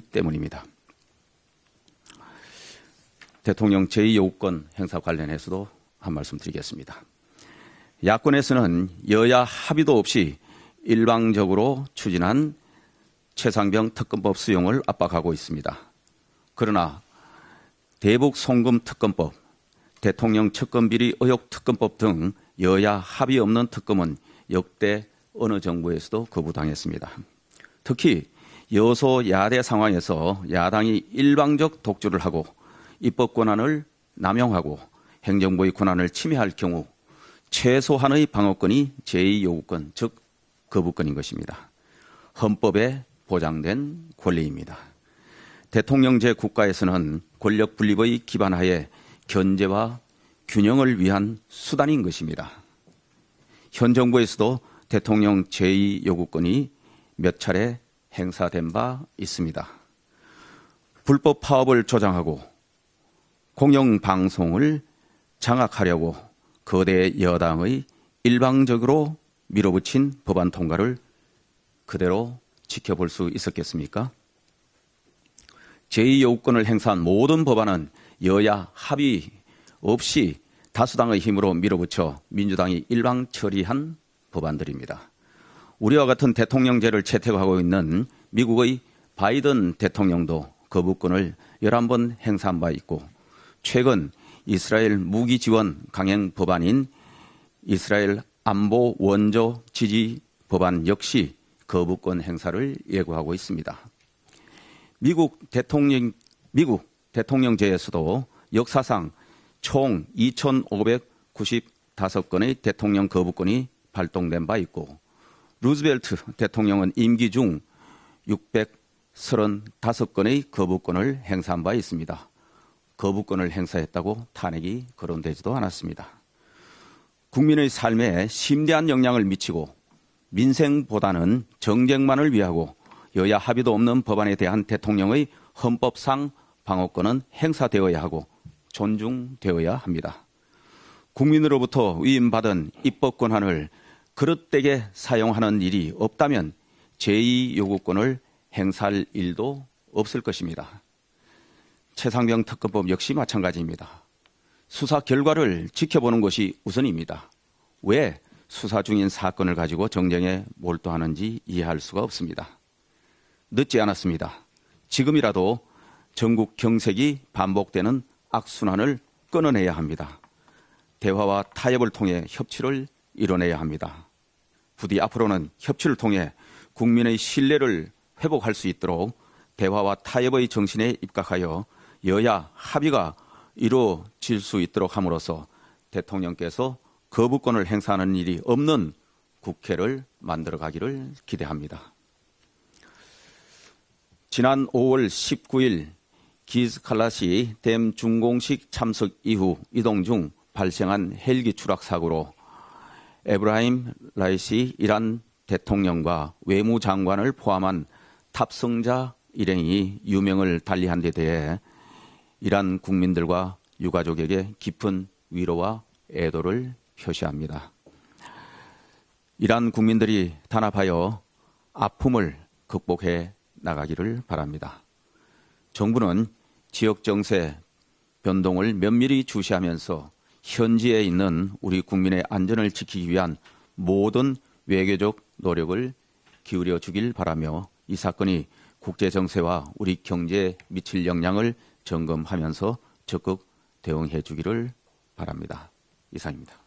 때문입니다. 대통령 제2요권 행사 관련해서도 한 말씀 드리겠습니다. 야권에서는 여야 합의도 없이 일방적으로 추진한 최상병 특검법 수용을 압박하고 있습니다. 그러나 대북 송금 특검법, 대통령 측근 비리 의혹 특검법 등 여야 합의 없는 특검은 역대 어느 정부에서도 거부당했습니다. 특히 여소야대 상황에서 야당이 일방적 독주를 하고 입법 권한을 남용하고 행정부의 권한을 침해할 경우 최소한의 방어권이 제2요구권, 즉 거부권인 것입니다. 헌법에 보장된 권리입니다. 대통령제 국가에서는 권력 분립의 기반하에 견제와 균형을 위한 수단인 것입니다. 현 정부에서도 대통령 제2요구권이 몇 차례 행사된 바 있습니다. 불법 파업을 조장하고 공영방송을 장악하려고 거대 여당의 일방적으로 밀어붙인 법안 통과를 그대로 지켜볼 수 있었겠습니까? 제2여권을 행사한 모든 법안은 여야 합의 없이 다수당의 힘으로 밀어붙여 민주당이 일방 처리한 법안들입니다. 우리와 같은 대통령제를 채택하고 있는 미국의 바이든 대통령도 거부권을 11번 행사한 바 있고 최근 이스라엘 무기 지원 강행 법안인 이스라엘 안보 원조 지지 법안 역시 거부권 행사를 예고하고 있습니다. 미국 대통령 미국 대통령제에서도 역사상 총 2,595건의 대통령 거부권이 발동된 바 있고 루즈벨트 대통령은 임기 중 635건의 거부권을 행사한 바 있습니다. 거부권을 행사했다고 탄핵이 거론되지도 않았습니다. 국민의 삶에 심대한 영향을 미치고 민생보다는 정쟁만을 위하고 여야 합의도 없는 법안에 대한 대통령의 헌법상 방어권은 행사되어야 하고 존중되어야 합니다. 국민으로부터 위임받은 입법 권한을 그릇되게 사용하는 일이 없다면 제2 요구권을 행사할 일도 없을 것입니다. 최상병 특검법 역시 마찬가지입니다. 수사 결과를 지켜보는 것이 우선입니다. 왜 수사 중인 사건을 가지고 정쟁에 몰두하는지 이해할 수가 없습니다. 늦지 않았습니다. 지금이라도 전국 경색이 반복되는 악순환을 끊어내야 합니다. 대화와 타협을 통해 협치를 이뤄내야 합니다. 부디 앞으로는 협치를 통해 국민의 신뢰를 회복할 수 있도록 대화와 타협의 정신에 입각하여 여야 합의가 이루어질 수 있도록 함으로써 대통령께서 거부권을 행사하는 일이 없는 국회를 만들어 가기를 기대합니다. 지난 5월 19일 기스칼라시 댐 준공식 참석 이후 이동 중 발생한 헬기 추락 사고로 에브라임 라이시 이란 대통령과 외무장관을 포함한 탑승자 일행이 유명을 달리한 데 대해 이란 국민들과 유가족에게 깊은 위로와 애도를 표시합니다. 이란 국민들이 단합하여 아픔을 극복해 나가기를 바랍니다. 정부는 지역 정세 변동을 면밀히 주시하면서 현지에 있는 우리 국민의 안전을 지키기 위한 모든 외교적 노력을 기울여 주길 바라며 이 사건이 국제 정세와 우리 경제에 미칠 영향을 점검하면서 적극 대응해 주기를 바랍니다. 이상입니다.